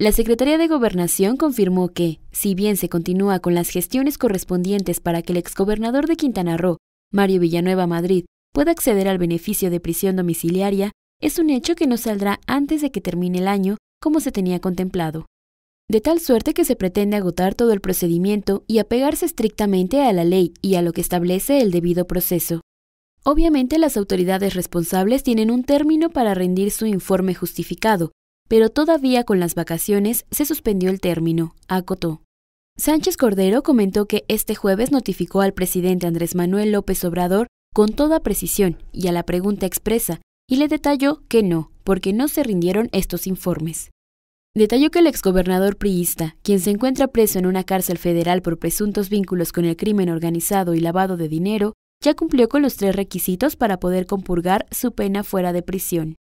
La Secretaría de Gobernación confirmó que, si bien se continúa con las gestiones correspondientes para que el exgobernador de Quintana Roo, Mario Villanueva Madrid, pueda acceder al beneficio de prisión domiciliaria, es un hecho que no saldrá antes de que termine el año como se tenía contemplado. De tal suerte que se pretende agotar todo el procedimiento y apegarse estrictamente a la ley y a lo que establece el debido proceso. Obviamente las autoridades responsables tienen un término para rendir su informe justificado, pero todavía con las vacaciones se suspendió el término, acotó. Sánchez Cordero comentó que este jueves notificó al presidente Andrés Manuel López Obrador con toda precisión y a la pregunta expresa, y le detalló que no, porque no se rindieron estos informes. Detalló que el exgobernador priista, quien se encuentra preso en una cárcel federal por presuntos vínculos con el crimen organizado y lavado de dinero, ya cumplió con los tres requisitos para poder compurgar su pena fuera de prisión.